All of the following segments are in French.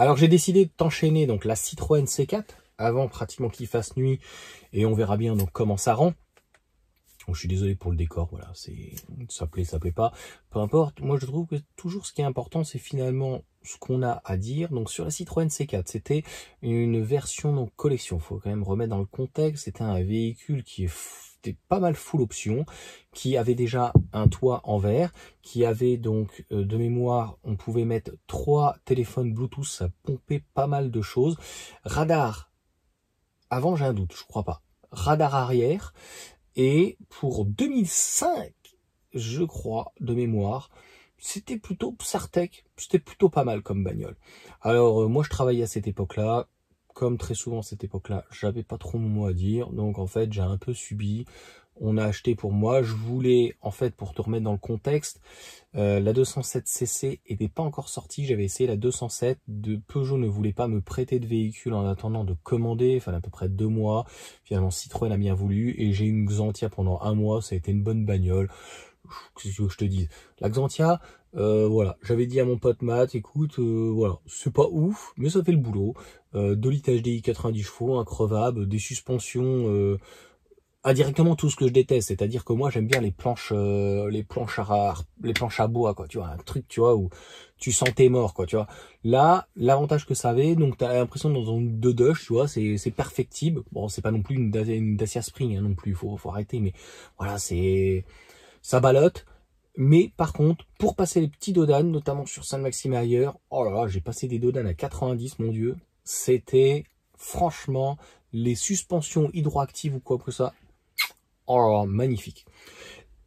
Alors j'ai décidé t'enchaîner donc la Citroën C4 avant pratiquement qu'il fasse nuit et on verra bien donc comment ça rend. Oh, je suis désolé pour le décor, voilà, c'est ça plaît, ça plaît pas, peu importe. Moi je trouve que toujours ce qui est important c'est finalement ce qu'on a à dire. Donc sur la Citroën C4, c'était une version donc collection. Faut quand même remettre dans le contexte. C'était un véhicule qui est fou c'était pas mal full option, qui avait déjà un toit en verre, qui avait donc euh, de mémoire, on pouvait mettre trois téléphones Bluetooth, ça pompait pas mal de choses. Radar, avant j'ai un doute, je crois pas. Radar arrière, et pour 2005, je crois, de mémoire, c'était plutôt Sartec, c'était plutôt pas mal comme bagnole. Alors euh, moi je travaillais à cette époque-là, comme très souvent à cette époque-là, j'avais pas trop de mot à dire, donc en fait j'ai un peu subi. On a acheté pour moi, je voulais, en fait, pour te remettre dans le contexte, euh, la 207cc n'était pas encore sortie, j'avais essayé la 207, de Peugeot ne voulait pas me prêter de véhicule en attendant de commander, il fallait à peu près deux mois, finalement Citroën a bien voulu, et j'ai eu une Xantia pendant un mois, ça a été une bonne bagnole, que je te dise La euh, voilà, j'avais dit à mon pote Matt, écoute, euh, voilà, c'est pas ouf, mais ça fait le boulot. Euh, litres HDI 90 chevaux, crevable, des suspensions, euh, indirectement tout ce que je déteste, c'est-à-dire que moi j'aime bien les planches, les planches à les planches à bois, quoi, tu vois, un truc, tu vois, où tu sentais mort, quoi, tu vois. Là, l'avantage que ça avait, donc t'as l'impression dans une deux tu vois, c'est perfectible. Bon, c'est pas non plus une, Dacia Spring, hein, non plus, faut, faut arrêter, mais voilà, c'est ça balote, Mais par contre, pour passer les petits dodanes, notamment sur Saint-Maxime ailleurs, oh là là, j'ai passé des dodanes à 90, mon Dieu. C'était franchement les suspensions hydroactives ou quoi que ça. Oh magnifique.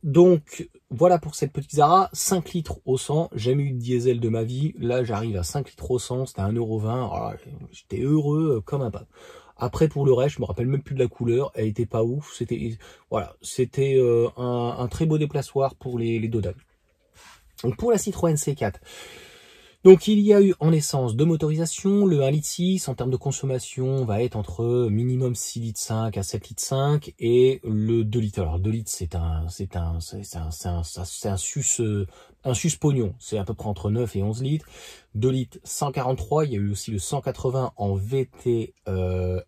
Donc voilà pour cette petite Zara, 5 litres au 100, jamais eu de diesel de ma vie, là j'arrive à 5 litres au 100, c'était 1,20€, j'étais heureux comme un pape. Après, pour le reste, je me rappelle même plus de la couleur. Elle était pas ouf. C'était voilà, c'était euh, un, très beau déplaçoir pour les, les Donc pour la Citroën C4, donc il y a eu en essence deux motorisations, le 1 litre en termes de consommation va être entre minimum 6 litres 5 à 7 litres 5 et le 2 litres. Alors 2 litres c'est un c'est un c'est un c'est un, c'est un, sus euh, un sus pognon, c'est à peu près entre 9 et 11 litres. 2 litres 143, il y a eu aussi le 180 en VTS, euh,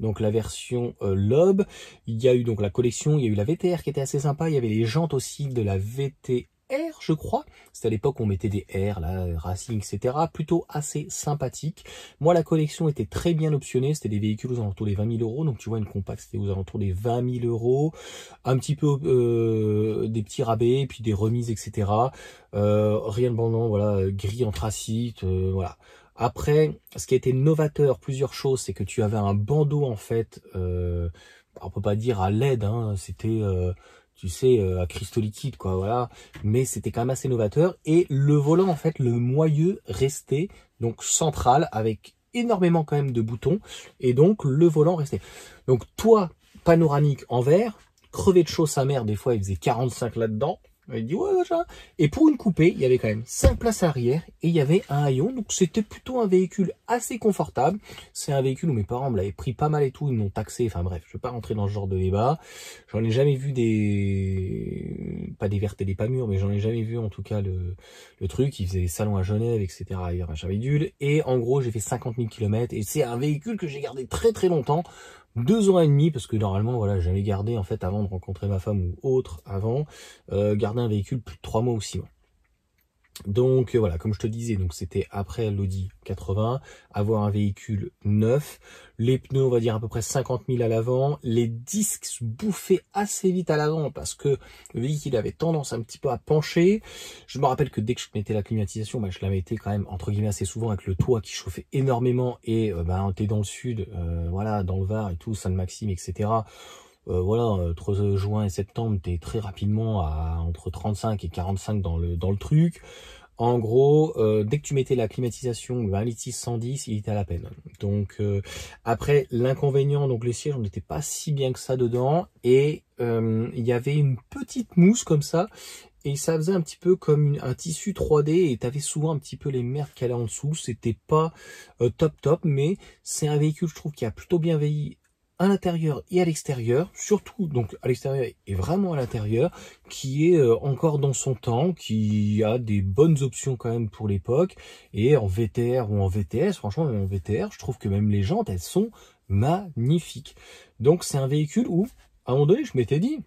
donc la version euh, Lob. Il y a eu donc la collection, il y a eu la VTR qui était assez sympa, il y avait les jantes aussi de la VTS R, je crois. C'était à l'époque on mettait des R, là, euh, Racing, etc. Plutôt assez sympathique. Moi, la collection était très bien optionnée. C'était des véhicules aux alentours des 20 000 euros. Donc, tu vois, une compacte, c'était aux alentours des 20 000 euros. Un petit peu euh, des petits rabais, puis des remises, etc. Euh, rien de non. voilà, gris anthracite, voilà. Après, ce qui a été novateur, plusieurs choses, c'est que tu avais un bandeau, en fait, on peut pas dire à l'aide, hein. c'était tu sais, euh, à cristaux liquides, quoi, voilà. Mais c'était quand même assez novateur. Et le volant, en fait, le moyeu restait donc central avec énormément quand même de boutons. Et donc, le volant restait. Donc, toi, panoramique en verre, crevé de chaud sa mère, des fois, il faisait 45 là-dedans. Et pour une coupée, il y avait quand même 5 places arrière et il y avait un haillon. Donc c'était plutôt un véhicule assez confortable. C'est un véhicule où mes parents me l'avaient pris pas mal et tout. Ils m'ont taxé. Enfin bref, je vais pas rentrer dans ce genre de débat. J'en ai jamais vu des... Pas des vertes et des pas mûres, mais j'en ai jamais vu en tout cas le, le truc. Ils faisaient des salons à Genève, etc. Et en gros, j'ai fait 50 000 km et c'est un véhicule que j'ai gardé très très longtemps deux ans et demi, parce que normalement, voilà, j'avais gardé, en fait, avant de rencontrer ma femme ou autre, avant, euh, garder un véhicule plus de trois mois ou six mois. Donc euh, voilà, comme je te disais, donc c'était après l'Audi 80, avoir un véhicule neuf, les pneus on va dire à peu près 50 000 à l'avant, les disques se bouffaient assez vite à l'avant parce que le véhicule avait tendance un petit peu à pencher. Je me rappelle que dès que je mettais la climatisation, bah, je la mettais quand même entre guillemets assez souvent avec le toit qui chauffait énormément et ben bah, t'es dans le sud, euh, voilà, dans le Var et tout, saint maxime etc. Euh, voilà, entre euh, euh, juin et septembre, tu es très rapidement à entre 35 et 45 dans le, dans le truc. En gros, euh, dès que tu mettais la climatisation, le 1610, 110, il était à la peine. Donc après, l'inconvénient, donc les sièges, on n'était pas si bien que ça dedans, et il y avait une petite mousse comme ça, et ça faisait un petit peu comme un tissu 3D et tu avais souvent un petit peu les merdes qu'elle a en dessous. C'était pas top top, mais c'est un véhicule je trouve qui a plutôt bien vieilli à l'intérieur et à l'extérieur, surtout donc à l'extérieur et vraiment à l'intérieur, qui est euh, encore dans son temps, qui a des bonnes options quand même pour l'époque, et en VTR ou en VTS, franchement en VTR, je trouve que même les jantes, elles sont magnifiques. Donc c'est un véhicule où, à un moment donné, je m'étais dit,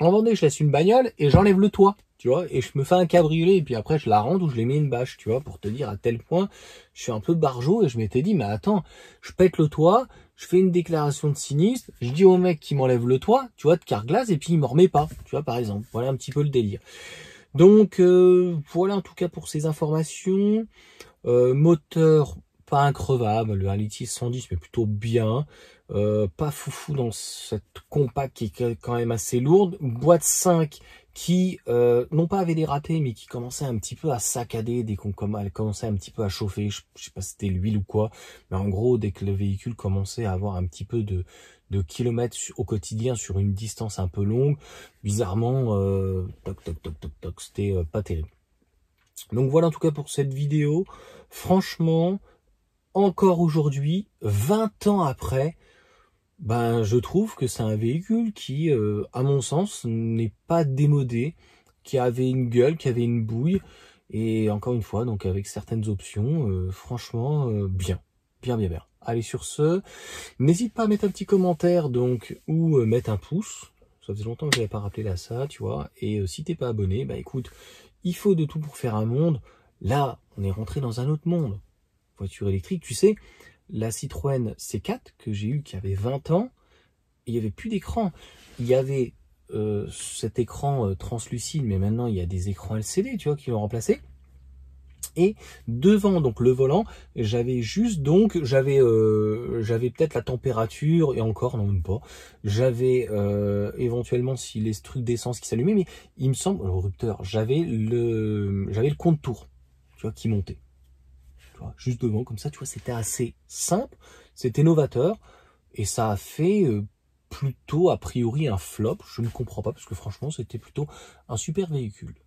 en Vendée, je laisse une bagnole et j'enlève le toit, tu vois, et je me fais un cabriolet, et puis après je la rends ou je les mets une bâche, tu vois, pour te dire à tel point, je suis un peu barjot, et je m'étais dit, mais attends, je pète le toit, je fais une déclaration de sinistre, je dis au mec qui m'enlève le toit, tu vois, de carglass, et puis il m'en remet pas, tu vois, par exemple. Voilà un petit peu le délire. Donc euh, voilà en tout cas pour ces informations. Euh, moteur pas increvable, le 1.6 110 mais plutôt bien. Euh, pas foufou dans cette compacte, qui est quand même assez lourde. Boîte 5 qui, euh, non pas avaient des ratés, mais qui commençaient un petit peu à saccader dès qu'on commençait un petit peu à chauffer. Je, sais pas si c'était l'huile ou quoi, mais en gros, dès que le véhicule commençait à avoir un petit peu de, de kilomètres au quotidien sur une distance un peu longue, bizarrement, euh, toc toc toc toc toc, c'était euh, pas terrible. Donc voilà en tout cas pour cette vidéo. Franchement, encore aujourd'hui, 20 ans après, ben, je trouve que c'est un véhicule qui, euh, à mon sens, n'est pas démodé, qui avait une gueule, qui avait une bouille, et encore une fois, donc avec certaines options, euh, franchement, euh, bien, bien, bien, bien. Allez sur ce, n'hésite pas à mettre un petit commentaire donc ou mettre un pouce. Ça faisait longtemps que je n'avais pas rappelé là ça, tu vois. Et si t'es pas abonné, bah écoute, il faut de tout pour faire un monde. Là, on est rentré dans un autre monde. Voiture électrique, tu sais, la Citroën C4 que j'ai eu qui avait 20 ans, il n'y avait plus d'écran. Il y avait euh, cet écran euh, translucide, mais maintenant il y a des écrans LCD, tu vois, qui l'ont remplacé. Et devant donc le volant, j'avais juste donc j'avais euh, j'avais peut-être la température et encore non même pas. J'avais éventuellement si les trucs d'essence qui s'allumaient, mais il me semble le rupteur. J'avais le j'avais le contour, tu vois, qui montait juste devant, comme ça, tu vois, c'était assez simple, c'était novateur, et ça a fait euh, plutôt, a priori, un flop, je ne comprends pas, parce que franchement, c'était plutôt un super véhicule.